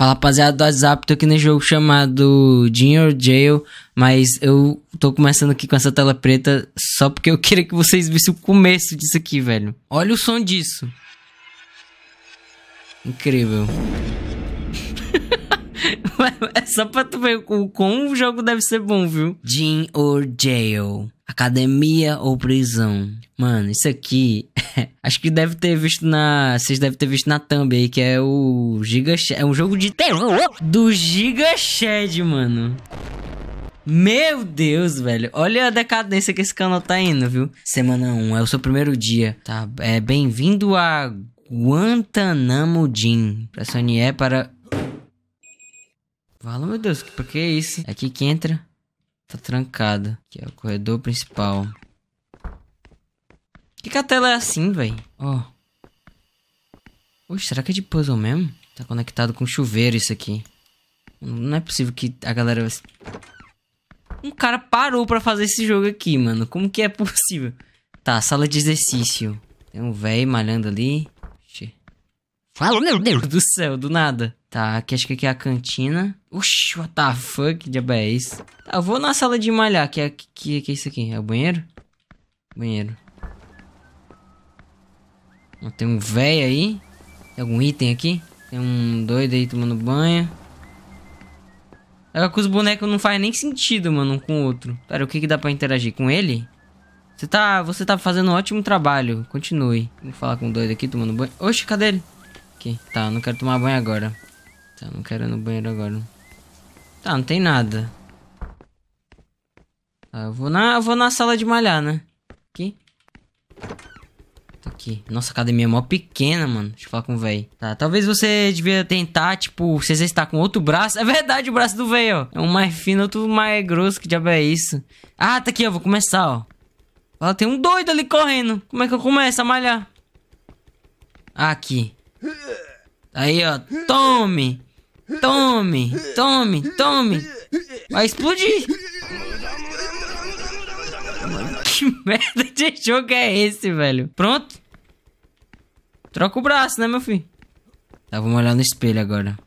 Fala rapaziada do WhatsApp, tô aqui no jogo chamado Junior Jail, mas eu tô começando aqui com essa tela preta só porque eu queria que vocês vissem o começo disso aqui, velho. Olha o som disso. Incrível. é só pra tu ver o quão o jogo deve ser bom, viu? Jin or Jail academia ou prisão. Mano, isso aqui. acho que deve ter visto na. Vocês devem ter visto na thumb aí, que é o Giga É um jogo de terror do Giga Shed, mano. Meu Deus, velho. Olha a decadência que esse canal tá indo, viu? Semana 1 é o seu primeiro dia, tá? É bem-vindo a Guantanamo Jim. Sony é para. Fala, meu Deus, pra que é isso? É aqui que entra. Tá trancada. Aqui é o corredor principal. Por que, que a tela é assim, velho? Ó. Oh. Oxe, será que é de puzzle mesmo? Tá conectado com chuveiro isso aqui. Não é possível que a galera... Um cara parou pra fazer esse jogo aqui, mano. Como que é possível? Tá, sala de exercício. Tem um velho malhando ali. Fala, meu Deus do céu, do nada. Tá, aqui acho que aqui é a cantina. Oxi, what the fuck, que diabo é Tá, eu vou na sala de malhar, que é, que, que é isso aqui. É o banheiro? Banheiro. Tem um velho aí. Tem algum item aqui? Tem um doido aí tomando banho. É que os bonecos não faz nem sentido, mano, um com o outro. Pera, o que que dá pra interagir? Com ele? Você tá, você tá fazendo um ótimo trabalho. Continue. Vou falar com o doido aqui tomando banho. Oxi, cadê ele? Tá, eu não quero tomar banho agora. Tá, eu não quero ir no banheiro agora. Tá, não tem nada. Tá, eu vou na, eu vou na sala de malhar, né? Aqui. Tá aqui. Nossa, academia é mó pequena, mano. Deixa eu falar com o véi. Tá, talvez você devia tentar, tipo, se exercitar tá com outro braço. É verdade o braço do véi, ó. É um mais fino, outro mais grosso. Que diabo é isso? Ah, tá aqui, ó. Vou começar, ó. Ela tem um doido ali correndo. Como é que eu começo a malhar? Ah, aqui. Aí, ó. Tome! Tome! Tome! Tome! Vai explodir! Que merda de jogo é esse, velho? Pronto. Troca o braço, né, meu filho? Tá, vamos olhar no espelho agora.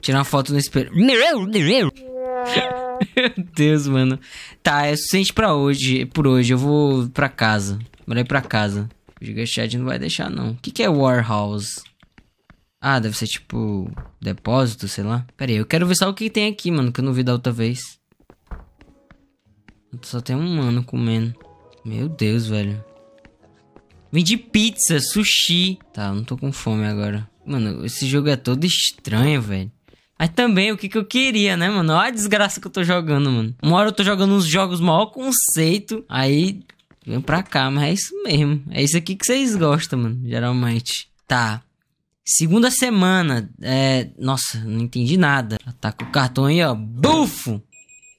Tirar uma foto no espelho. Meu Deus, mano. Tá, é suficiente pra hoje. Por hoje, eu vou pra casa. Vou ir pra casa. O GigaChat não vai deixar, não. O que, que é warehouse? Ah, deve ser tipo depósito, sei lá. Pera aí, eu quero ver só o que tem aqui, mano, que eu não vi da outra vez. Só tem um mano comendo. Meu Deus, velho. Vendi pizza, sushi. Tá, eu não tô com fome agora. Mano, esse jogo é todo estranho, velho. Mas também o que, que eu queria, né, mano? Olha a desgraça que eu tô jogando, mano. Uma hora eu tô jogando uns jogos maior conceito. Aí Vem pra cá, mas é isso mesmo. É isso aqui que vocês gostam, mano, geralmente. Tá. Segunda semana. É. Nossa, não entendi nada. Tá com o cartão aí, ó. Bufo!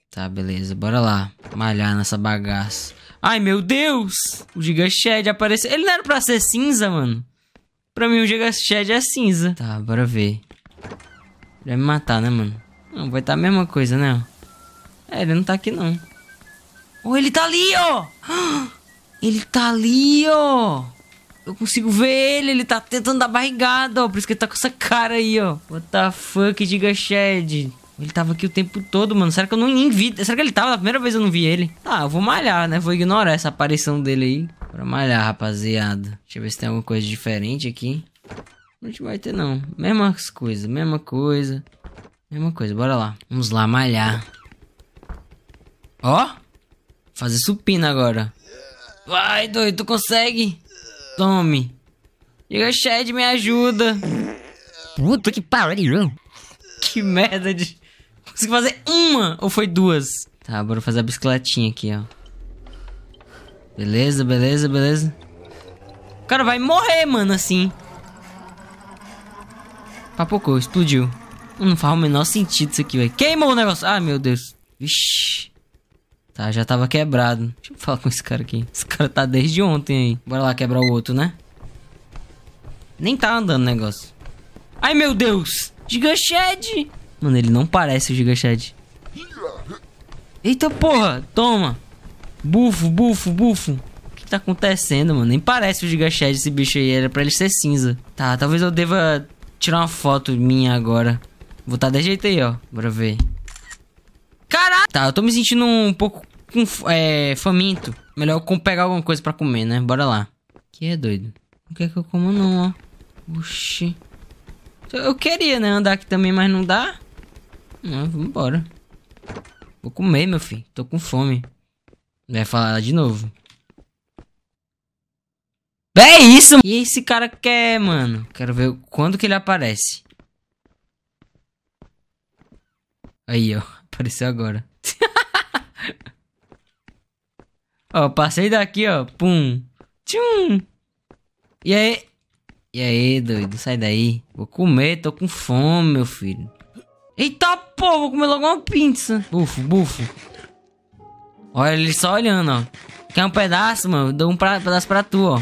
Tá, beleza. Bora lá. Malhar nessa bagaça. Ai, meu Deus! O Giga Shed apareceu. Ele não era pra ser cinza, mano? Pra mim, o Giga Shed é cinza. Tá, bora ver. Ele vai me matar, né, mano? Não, vai estar tá a mesma coisa, né? É, ele não tá aqui, não. Oh, ele tá ali, ó! Ele tá ali, ó. Eu consigo ver ele, ele tá tentando dar barrigada, ó. Por isso que ele tá com essa cara aí, ó. What the fuck, diga Shed. Ele tava aqui o tempo todo, mano. Será que eu não nem vi? Será que ele tava? A primeira vez eu não vi ele. Tá, eu vou malhar, né? Vou ignorar essa aparição dele aí. Pra malhar, rapaziada. Deixa eu ver se tem alguma coisa diferente aqui. Não te vai ter, não. Mesmas coisas, mesma coisa. Mesma coisa, bora lá. Vamos lá, malhar. Ó! Fazer supina agora. Vai, doido, tu consegue? Tome. Diga, Shed, me ajuda. Puta que pariu. Que merda de... Consegui fazer uma ou foi duas? Tá, bora fazer a bicicletinha aqui, ó. Beleza, beleza, beleza. O cara vai morrer, mano, assim. Papocou, explodiu. Não faz o menor sentido isso aqui, velho. Queimou o negócio. Ah, meu Deus. Vixi. Tá, já tava quebrado. Deixa eu falar com esse cara aqui. Esse cara tá desde ontem aí. Bora lá quebrar o outro, né? Nem tá andando o negócio. Ai, meu Deus! Giga Shed! Mano, ele não parece o Giga Shed. Eita porra! Toma! Bufo, bufo, bufo. O que tá acontecendo, mano? Nem parece o Giga Shed esse bicho aí. Era pra ele ser cinza. Tá, talvez eu deva tirar uma foto minha agora. Vou tá desse jeito aí, ó. Bora ver. Caralho! Tá, eu tô me sentindo um pouco com, é, faminto. Melhor eu pegar alguma coisa pra comer, né? Bora lá. Que é doido. Não quer é que eu como não, ó. Oxi. Eu queria, né? Andar aqui também, mas não dá. Não, vambora. Vou comer, meu filho. Tô com fome. Vai falar de novo. É isso! E esse cara quer, mano? Quero ver quando que ele aparece. Aí, ó. Apareceu agora. Ó, passei daqui, ó. Pum. Tchum. E aí? E aí, doido? Sai daí. Vou comer, tô com fome, meu filho. Eita, pô, vou comer logo uma pizza. Bufo, bufo. Olha ele só olhando, ó. Quer um pedaço, mano? Dou um pra, pedaço pra tu, ó.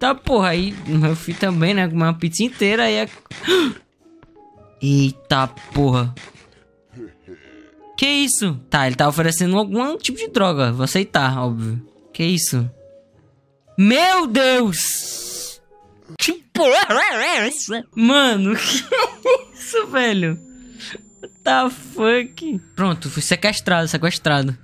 Tá, porra, aí meu filho também, né? Comer uma pizza inteira, aí é... Eita, porra. Que isso? Tá, ele tá oferecendo algum tipo de droga. Vou aceitar, óbvio. Que isso? Meu Deus! Que porra é essa? Mano, que isso, velho? What the fuck? Pronto, fui sequestrado, sequestrado.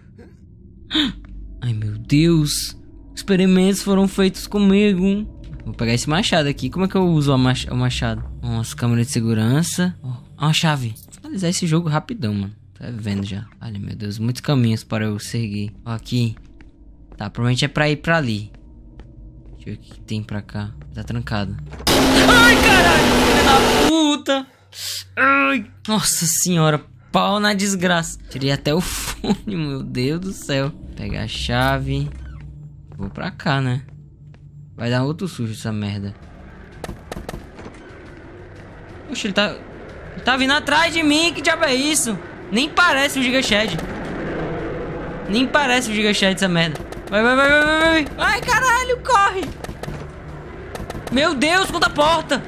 Ai, meu Deus. Experimentos foram feitos comigo. Vou pegar esse machado aqui. Como é que eu uso o machado? Nossa, câmera de segurança. Ó, oh, uma chave. Vou finalizar esse jogo rapidão, mano. Tá vendo já. Ali, meu Deus. Muitos caminhos para eu seguir. Ó, aqui. Tá, provavelmente é pra ir pra ali. Deixa eu ver o que tem pra cá. Tá trancado. Ai, caralho! Filha da puta! Ai, nossa senhora. Pau na desgraça. Tirei até o fone, meu Deus do céu. Pegar a chave. Vou pra cá, né? Vai dar outro sujo essa merda. Oxe, ele tá... Ele tá vindo atrás de mim, que diabo é isso? Nem parece um Giga Shed. Nem parece um Giga Shed essa merda. Vai, vai, vai, vai, vai, vai. Ai, caralho, corre. Meu Deus, conta a porta.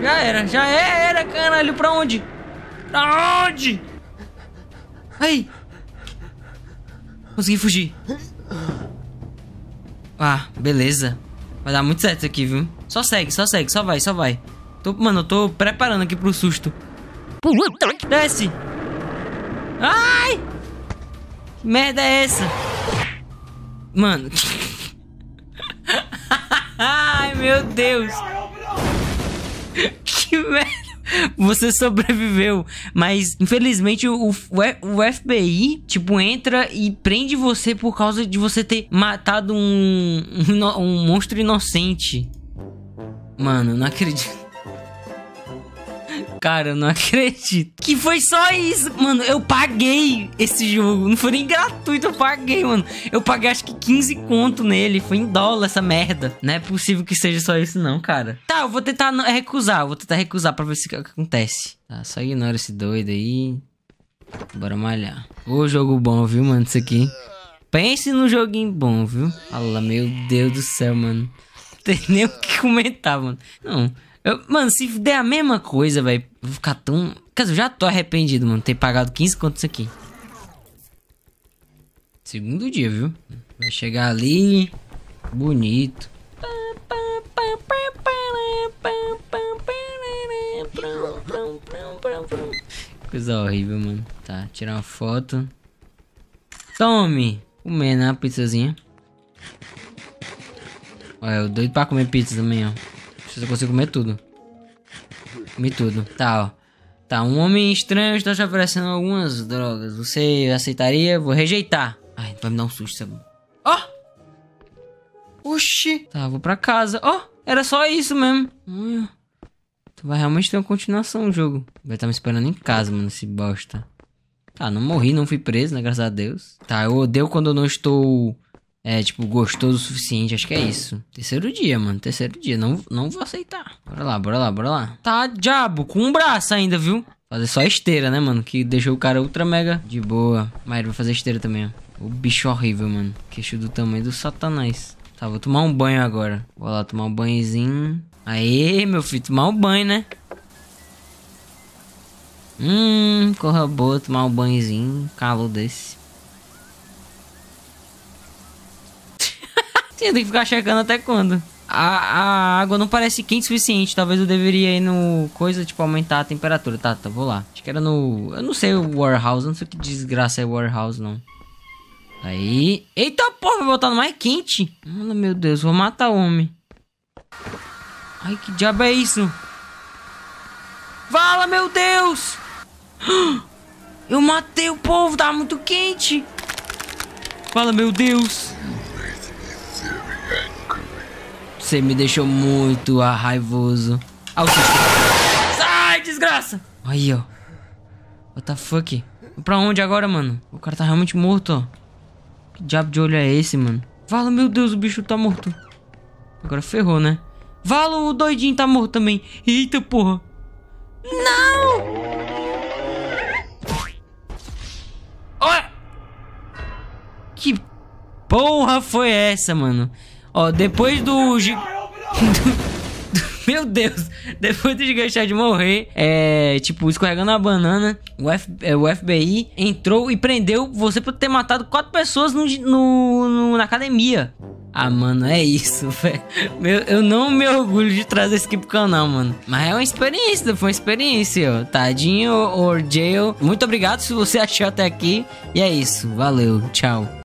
Já era, já era, caralho. Pra onde? Pra onde? Aí. Consegui fugir. Ah, beleza. Vai dar muito certo isso aqui, viu? Só segue, só segue, só vai, só vai. Tô, mano, eu tô preparando aqui pro susto. Desce! Ai! Que merda é essa? Mano. Ai, meu Deus. Que merda. Você sobreviveu, mas infelizmente o, o, FBI, tipo, entra e prende você por causa de você ter matado um, um, um monstro inocente. Mano, não acredito. Cara, eu não acredito. Que foi só isso, mano. Eu paguei esse jogo. Não foi nem gratuito, eu paguei, mano. Eu paguei acho que 15 conto nele. Foi em dólar essa merda. Não é possível que seja só isso, não, cara. Tá, eu vou tentar recusar. Eu vou tentar recusar pra ver se, o que acontece. Tá, só ignora esse doido aí. Bora malhar. Ô, jogo bom, viu, mano? Isso aqui. Pense no joguinho bom, viu? Fala, meu Deus do céu, mano. Não tem nem o que comentar, mano. Não. Eu, mano, se der a mesma coisa, velho, vou ficar tão. Quer dizer, eu já tô arrependido, mano, ter pagado 15 conto isso aqui. Segundo dia, viu? Vai chegar ali. Bonito. Coisa horrível, mano. Tá, tirar uma foto. Tome! Comendo né, a pizzazinha. Olha, eu doido pra comer pizza também, ó. Se eu consigo comer tudo. Comi tudo. Tá, ó. Tá, um homem estranho está te oferecendo algumas drogas. Você aceitaria? Vou rejeitar. Ai, vai me dar um susto, sabe? Ó! Oh! Oxi! Tá, vou pra casa. Ó! Oh, era só isso mesmo. Hum. Tu então vai realmente ter uma continuação o jogo. Vai estar tá me esperando em casa, mano, esse bosta. Tá, não morri, não fui preso, né? Graças a Deus. Tá, eu odeio quando eu não estou é, tipo, gostoso o suficiente. Acho que é isso. Terceiro dia, mano. Terceiro dia. Não, não vou aceitar. Bora lá, bora lá, bora lá. Tá, diabo, com um braço ainda, viu? Fazer só esteira, né, mano? Que deixou o cara ultra mega de boa. Mas ele vai fazer esteira também, ó. O bicho horrível, mano. Queixo do tamanho do satanás. Tá, vou tomar um banho agora. Vou lá tomar um banhozinho. Aê, meu filho, tomar um banho, né? Hum, corra boa, tomar um banhozinho. Calor desse. tem que ficar checando até quando. A, a, água não parece quente o suficiente. Talvez eu deveria ir no coisa, tipo, aumentar a temperatura. Tá, tá, vou lá. Acho que era no. Eu não sei o warehouse. Não sei que desgraça é warehouse, não. Aí. Eita porra, vai botar no mais quente. Mano, meu Deus, vou matar o homem. Ai, que diabo é isso? Fala, meu Deus! Eu matei o povo, tá muito quente. Fala, meu Deus. Você me deixou muito arraivoso. raivoso. Ah, Sai, desgraça! Aí, ó. What the fuck? Pra onde agora, mano? O cara tá realmente morto, ó. Que diabo de olho é esse, mano? Valo, meu Deus, o bicho tá morto. Agora ferrou, né? Valo, o doidinho tá morto também. Eita, porra. Não! Olha! Que porra foi essa, mano? Ó, depois do... Meu Deus, depois do Gigante de morrer, é, tipo, escorregando a banana, o, F, é, o, FBI entrou e prendeu você por ter matado quatro pessoas no, no, no na academia. Ah, mano, é isso, velho. Eu não me orgulho de trazer isso aqui pro canal, mano. Mas é uma experiência, foi uma experiência, ó. Tadinho, or jail. Muito obrigado se você achou até aqui. E é isso, valeu, tchau.